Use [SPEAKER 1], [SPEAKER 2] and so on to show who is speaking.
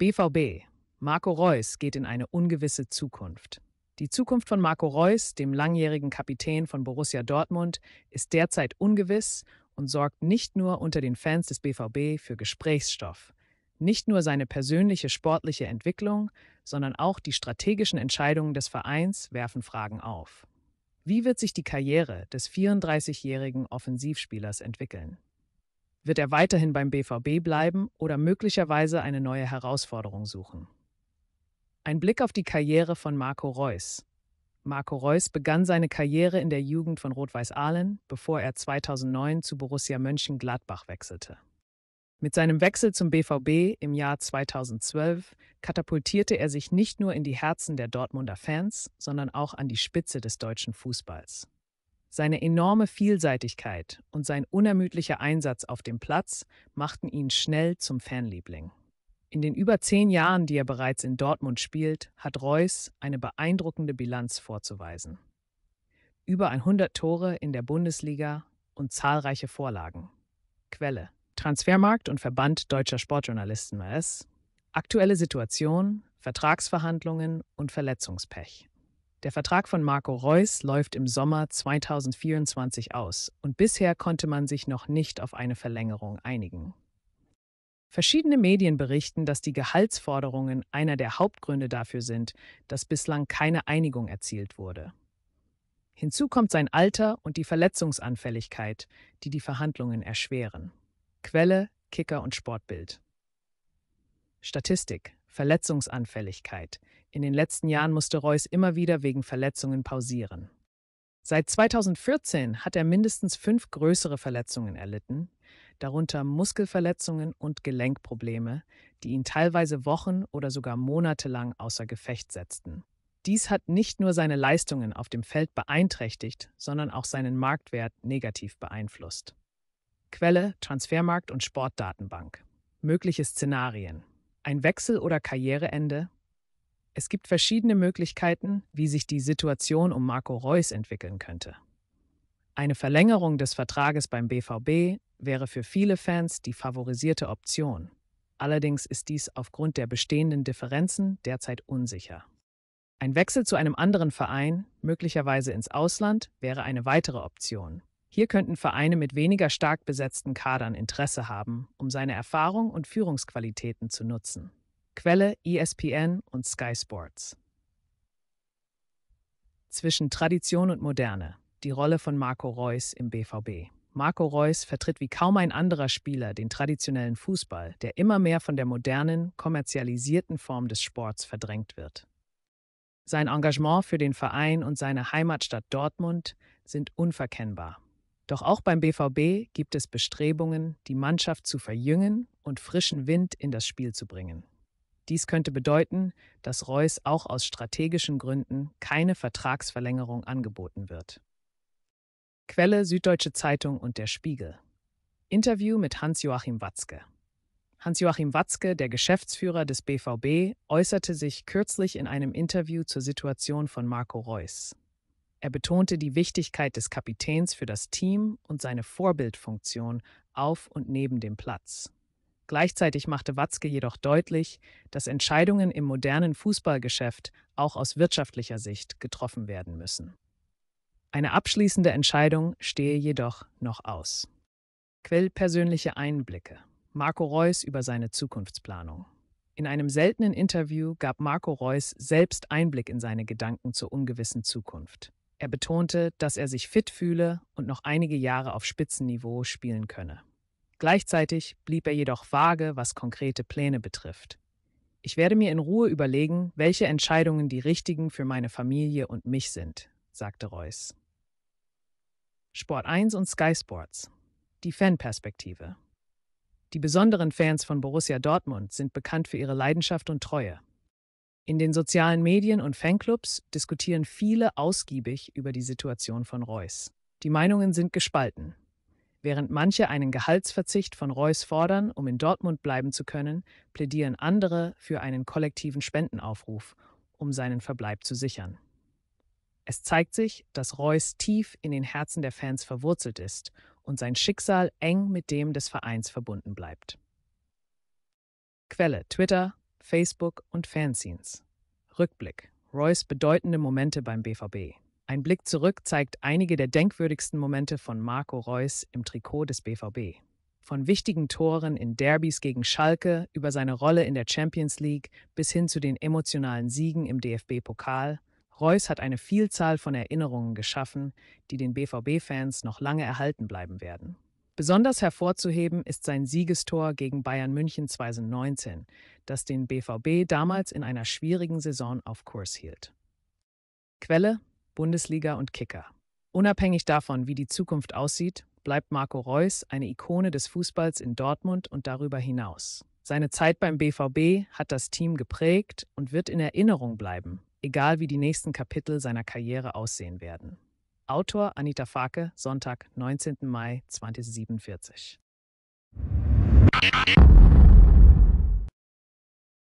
[SPEAKER 1] BVB. Marco Reus geht in eine ungewisse Zukunft. Die Zukunft von Marco Reus, dem langjährigen Kapitän von Borussia Dortmund, ist derzeit ungewiss und sorgt nicht nur unter den Fans des BVB für Gesprächsstoff. Nicht nur seine persönliche sportliche Entwicklung, sondern auch die strategischen Entscheidungen des Vereins werfen Fragen auf. Wie wird sich die Karriere des 34-jährigen Offensivspielers entwickeln? Wird er weiterhin beim BVB bleiben oder möglicherweise eine neue Herausforderung suchen? Ein Blick auf die Karriere von Marco Reus. Marco Reus begann seine Karriere in der Jugend von Rot-Weiß Aalen, bevor er 2009 zu Borussia Mönchengladbach wechselte. Mit seinem Wechsel zum BVB im Jahr 2012 katapultierte er sich nicht nur in die Herzen der Dortmunder Fans, sondern auch an die Spitze des deutschen Fußballs. Seine enorme Vielseitigkeit und sein unermüdlicher Einsatz auf dem Platz machten ihn schnell zum Fanliebling. In den über zehn Jahren, die er bereits in Dortmund spielt, hat Reus eine beeindruckende Bilanz vorzuweisen. Über 100 Tore in der Bundesliga und zahlreiche Vorlagen. Quelle: Transfermarkt und Verband deutscher Sportjournalisten Aktuelle Situation, Vertragsverhandlungen und Verletzungspech. Der Vertrag von Marco Reus läuft im Sommer 2024 aus und bisher konnte man sich noch nicht auf eine Verlängerung einigen. Verschiedene Medien berichten, dass die Gehaltsforderungen einer der Hauptgründe dafür sind, dass bislang keine Einigung erzielt wurde. Hinzu kommt sein Alter und die Verletzungsanfälligkeit, die die Verhandlungen erschweren. Quelle, Kicker und Sportbild. Statistik Verletzungsanfälligkeit. In den letzten mhm. Jahren musste Reuss immer wieder wegen Verletzungen pausieren. Seit 2014 hat er mindestens fünf größere Verletzungen erlitten, darunter Muskelverletzungen und Gelenkprobleme, die ihn teilweise Wochen oder sogar monatelang außer Gefecht setzten. Dies hat nicht nur seine Leistungen auf dem Feld beeinträchtigt, sondern auch seinen Marktwert negativ beeinflusst. Quelle Transfermarkt und Sportdatenbank. Mögliche Szenarien. Ein Wechsel oder Karriereende? Es gibt verschiedene Möglichkeiten, wie sich die Situation um Marco Reus entwickeln könnte. Eine Verlängerung des Vertrages beim BVB wäre für viele Fans die favorisierte Option. Allerdings ist dies aufgrund der bestehenden Differenzen derzeit unsicher. Ein Wechsel zu einem anderen Verein, möglicherweise ins Ausland, wäre eine weitere Option. Hier könnten Vereine mit weniger stark besetzten Kadern Interesse haben, um seine Erfahrung und Führungsqualitäten zu nutzen. Quelle ESPN und Sky Sports. Zwischen Tradition und Moderne. Die Rolle von Marco Reus im BVB. Marco Reus vertritt wie kaum ein anderer Spieler den traditionellen Fußball, der immer mehr von der modernen, kommerzialisierten Form des Sports verdrängt wird. Sein Engagement für den Verein und seine Heimatstadt Dortmund sind unverkennbar. Doch auch beim BVB gibt es Bestrebungen, die Mannschaft zu verjüngen und frischen Wind in das Spiel zu bringen. Dies könnte bedeuten, dass Reus auch aus strategischen Gründen keine Vertragsverlängerung angeboten wird. Quelle Süddeutsche Zeitung und der Spiegel. Interview mit Hans-Joachim Watzke. Hans-Joachim Watzke, der Geschäftsführer des BVB, äußerte sich kürzlich in einem Interview zur Situation von Marco Reus. Er betonte die Wichtigkeit des Kapitäns für das Team und seine Vorbildfunktion auf und neben dem Platz. Gleichzeitig machte Watzke jedoch deutlich, dass Entscheidungen im modernen Fußballgeschäft auch aus wirtschaftlicher Sicht getroffen werden müssen. Eine abschließende Entscheidung stehe jedoch noch aus. Quell persönliche Einblicke. Marco Reus über seine Zukunftsplanung. In einem seltenen Interview gab Marco Reus selbst Einblick in seine Gedanken zur ungewissen Zukunft. Er betonte, dass er sich fit fühle und noch einige Jahre auf Spitzenniveau spielen könne. Gleichzeitig blieb er jedoch vage, was konkrete Pläne betrifft. Ich werde mir in Ruhe überlegen, welche Entscheidungen die richtigen für meine Familie und mich sind, sagte Reuss. Sport 1 und Sky Sports. Die Fanperspektive. Die besonderen Fans von Borussia Dortmund sind bekannt für ihre Leidenschaft und Treue. In den sozialen Medien und Fanclubs diskutieren viele ausgiebig über die Situation von Reus. Die Meinungen sind gespalten. Während manche einen Gehaltsverzicht von Reus fordern, um in Dortmund bleiben zu können, plädieren andere für einen kollektiven Spendenaufruf, um seinen Verbleib zu sichern. Es zeigt sich, dass Reus tief in den Herzen der Fans verwurzelt ist und sein Schicksal eng mit dem des Vereins verbunden bleibt. Quelle Twitter Facebook und Fanzines. Rückblick. Royce bedeutende Momente beim BVB. Ein Blick zurück zeigt einige der denkwürdigsten Momente von Marco Reus im Trikot des BVB. Von wichtigen Toren in Derbys gegen Schalke über seine Rolle in der Champions League bis hin zu den emotionalen Siegen im DFB-Pokal, Reus hat eine Vielzahl von Erinnerungen geschaffen, die den BVB-Fans noch lange erhalten bleiben werden. Besonders hervorzuheben ist sein Siegestor gegen Bayern München 2019, das den BVB damals in einer schwierigen Saison auf Kurs hielt. Quelle: Bundesliga und Kicker. Unabhängig davon, wie die Zukunft aussieht, bleibt Marco Reus eine Ikone des Fußballs in Dortmund und darüber hinaus. Seine Zeit beim BVB hat das Team geprägt und wird in Erinnerung bleiben, egal wie die nächsten Kapitel seiner Karriere aussehen werden. Autor Anita Farke, Sonntag, 19. Mai 2047.